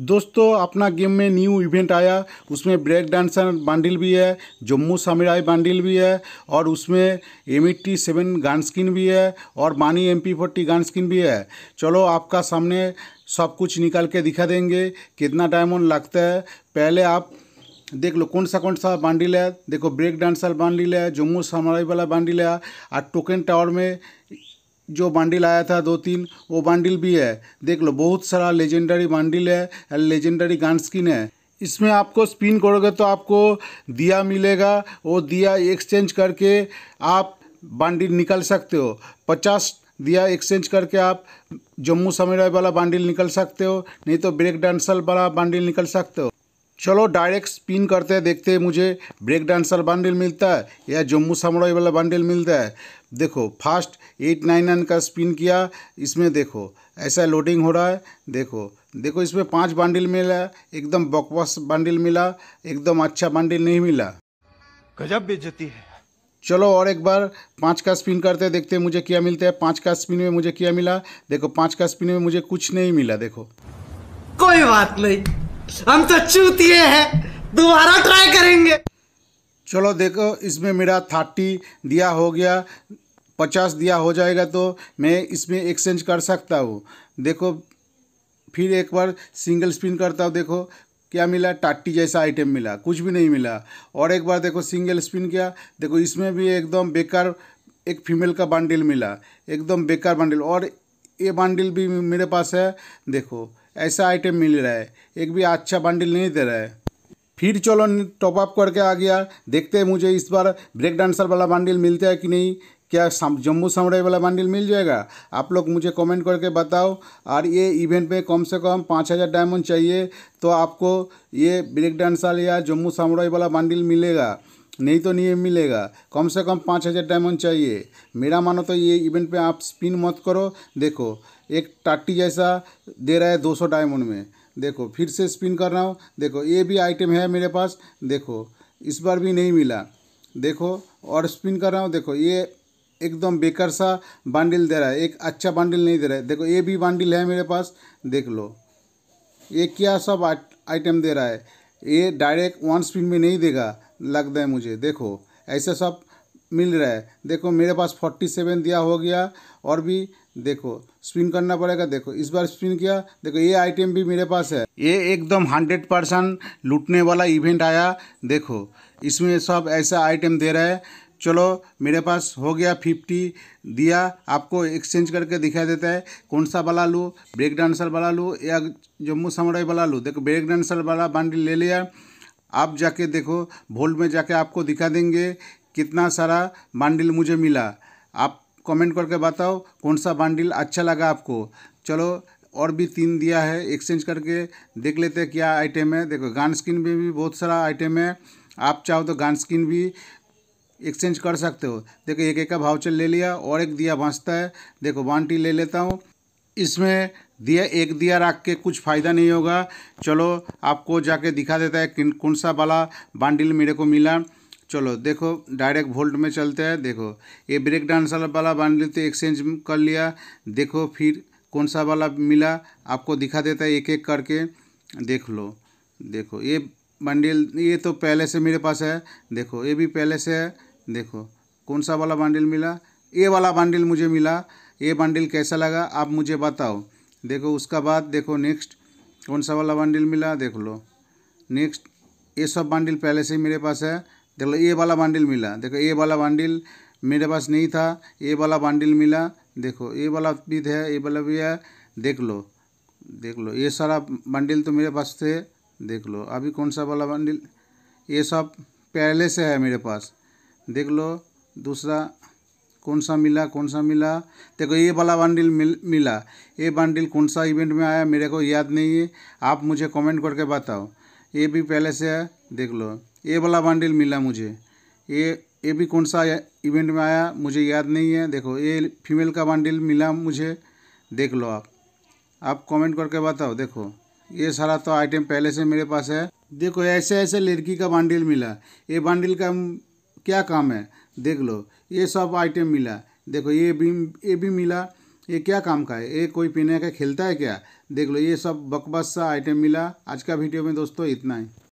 दोस्तों अपना गेम में न्यू इवेंट आया उसमें ब्रेक डांसर बंडल भी है जम्मू समीराई बंडल भी है और उसमें M eighty seven gun skin भी है और मानी M P forty gun skin भी है चलो आपका सामने सब कुछ निकाल के दिखा देंगे कितना डायमंड लगता है पहले आप देख लो कौन सा कौन सा बांडिल है देखो ब्रेक डांसर बांडिल है जम्मू सामराई वाला बांडिल है और टोकन टावर में जो बांडिल आया था दो तीन वो बांडिल भी है देख लो बहुत सारा लेजेंडरी बांडिल है लेजेंडरी गान स्किन है इसमें आपको स्पिन करोगे तो आपको दिया मिलेगा वो दिया एक्सचेंज करके आप बांडिल निकल सकते हो पचास दिया एक्सचेंज करके आप जम्मू समेराय वाला बांडिल निकल सकते हो नहीं तो ब्रेक डांसल वाला बांडिल निकल सकते हो चलो डायरेक्ट स्पिन करते हैं देखते हैं मुझे ब्रेक डांसर बंडल मिलता है या जम्मू सामुराई वाला बंडल मिलता है देखो फास्ट एट नाइन नाइन का स्पिन किया इसमें देखो ऐसा लोडिंग हो रहा है देखो देखो इसमें पांच बंडल मिला एकदम बकवास बंडल मिला एकदम अच्छा बंडल नहीं मिला गजब बेचती है चलो और एक बार पाँच का स्पिन करते देखते मुझे क्या मिलता है पाँच का स्पिन में मुझे क्या मिला देखो पाँच का स्पिन में मुझे कुछ नहीं मिला देखो कोई बात नहीं हम तो चूतिए हैं दोबारा ट्राई करेंगे चलो देखो इसमें मेरा थर्टी दिया हो गया पचास दिया हो जाएगा तो मैं इसमें एक्सचेंज कर सकता हूँ देखो फिर एक बार सिंगल स्पिन करता हूँ देखो क्या मिला टाटी जैसा आइटम मिला कुछ भी नहीं मिला और एक बार देखो सिंगल स्पिन किया देखो इसमें भी एकदम बेकार एक फीमेल का बंडल मिला एकदम बेकार बंडल और ये बंडल भी मेरे पास है देखो ऐसा आइटम मिल रहा है एक भी अच्छा बंडल नहीं दे रहा है फिर चलो टॉपअप करके आ गया देखते हैं मुझे इस बार ब्रेक डांसर वाला बंडल मिलता है कि नहीं क्या जम्मू सामुराई वाला बंडल मिल जाएगा आप लोग मुझे कमेंट करके बताओ और ये इवेंट में कम से कम पाँच हज़ार डायमंड चाहिए तो आपको ये ब्रेक डांसर या जम्मू सामुराई वाला बंडल मिलेगा नहीं तो नहीं मिलेगा कम से कम पाँच हज़ार डायमंड चाहिए मेरा मानो तो ये इवेंट पे आप स्पिन मत करो देखो एक टाटी जैसा दे रहा है दो सौ डायमंड में देखो फिर से स्पिन कर रहा हूँ देखो ये भी आइटम है मेरे पास देखो इस बार भी नहीं मिला देखो और स्पिन कर रहा हूँ देखो ये एकदम बेकार सा बांडिल दे रहा है एक अच्छा बांडिल नहीं दे रहा है देखो ये भी बांडिल है मेरे पास देख लो ये क्या सब आइटम दे रहा है ये डायरेक्ट वन स्पिन में नहीं देगा लग दें मुझे देखो ऐसे सब मिल रहा है देखो मेरे पास फोर्टी सेवन दिया हो गया और भी देखो स्पिन करना पड़ेगा देखो इस बार स्पिन किया देखो ये आइटम भी मेरे पास है ये एकदम हंड्रेड परसेंट लूटने वाला इवेंट आया देखो इसमें सब ऐसा आइटम दे रहा है चलो मेरे पास हो गया फिफ्टी दिया आपको एक्सचेंज करके दिखा देता है कौन सा वाला लूँ ब्रेक डांसर वाला लूँ या जम्मू समुराई वाला लूँ देखो ब्रेक डांसर वाला बंडल ले लिया आप जाके देखो भोल्ट में जाके आपको दिखा देंगे कितना सारा बांडिल मुझे मिला आप कमेंट करके बताओ कौन सा बांडिल अच्छा लगा आपको चलो और भी तीन दिया है एक्सचेंज करके देख लेते हैं क्या आइटम है देखो गान स्किन में भी बहुत सारा आइटम है आप चाहो तो गान स्किन भी एक्सचेंज कर सकते हो देखो एक एक का भाउचर ले लिया और एक दिया भाजता है देखो बांटी ले लेता हूँ इसमें दिया एक दिया रख के कुछ फ़ायदा नहीं होगा चलो आपको जाके दिखा देता है किन कौन सा वाला बांडिल मेरे को मिला चलो देखो डायरेक्ट वोल्ट में चलते हैं देखो ये ब्रेक डांस वाला बांडिल तो एक्सचेंज कर लिया देखो फिर कौन सा वाला मिला आपको दिखा देता है एक एक करके देख लो देखो ये बंडिल ये तो पहले से मेरे पास है देखो ये भी पहले से है देखो कौन सा वाला बंडल मिला ये वाला बंडल मुझे मिला ये बंडल कैसा लगा आप मुझे बताओ देखो उसका बाद देखो नेक्स्ट कौन सा वाला बंडल मिला देख लो नेक्स्ट ये सब बंडल पहले से ही मेरे पास है देख लो ये वाला बंडल मिला देखो ये वाला बंडल मेरे पास नहीं था ये वाला बंडल मिला देखो ये वाला भी है ये वाला भी है देख लो देख लो ये सारा बंडल तो मेरे पास थे देख लो अभी कौन सा वाला बंडल ये सब पहले से है मेरे पास देख लो दूसरा कौन सा मिला कौन सा मिला देखो ये वाला बंडल मिल मिला ये बंडल कौन सा इवेंट में आया मेरे को याद नहीं है आप मुझे कमेंट करके बताओ ये भी पहले से है देख लो ये वाला बंडल मिला मुझे ये ये भी कौन सा इवेंट में आया मुझे याद नहीं है देखो ये फीमेल का बंडल मिला मुझे देख लो आप आप कमेंट करके बताओ देखो ये सारा तो आइटम पहले से मेरे पास है देखो ऐसे ऐसे लड़की का बंडल मिला ये बंडल का क्या काम है देख लो ये सब आइटम मिला देखो ये भी ये भी मिला ये क्या काम का है ये कोई पीने का खेलता है क्या देख लो ये सब बकबस सा आइटम मिला आज का वीडियो में दोस्तों इतना ही